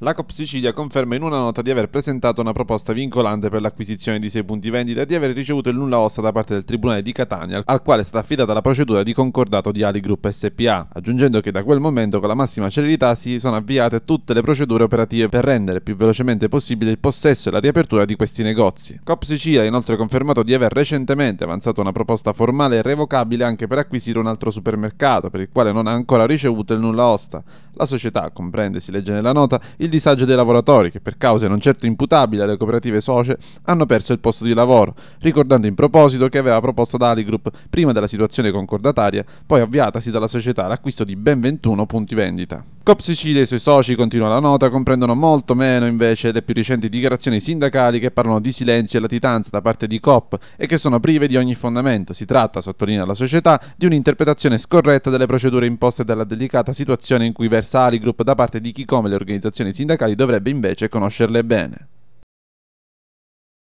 La Coop Sicilia conferma in una nota di aver presentato una proposta vincolante per l'acquisizione di 6 punti vendita e di aver ricevuto il nulla osta da parte del Tribunale di Catania, al quale è stata affidata la procedura di concordato di Ali Group SPA, aggiungendo che da quel momento con la massima celerità si sono avviate tutte le procedure operative per rendere più velocemente possibile il possesso e la riapertura di questi negozi. Coop Sicilia ha inoltre confermato di aver recentemente avanzato una proposta formale e revocabile anche per acquisire un altro supermercato, per il quale non ha ancora ricevuto il nulla osta, la società comprende, si legge nella nota, il disagio dei lavoratori che per cause non certo imputabili alle cooperative socie hanno perso il posto di lavoro, ricordando in proposito che aveva proposto ad Aligroup, prima della situazione concordataria, poi avviatasi dalla società l'acquisto di ben 21 punti vendita. Sicilia e i suoi soci, continua la nota, comprendono molto meno invece le più recenti dichiarazioni sindacali che parlano di silenzio e latitanza da parte di Cop e che sono prive di ogni fondamento. Si tratta, sottolinea la società, di un'interpretazione scorretta delle procedure imposte dalla delicata situazione in cui versa Ali Group da parte di chi come le organizzazioni sindacali dovrebbe invece conoscerle bene.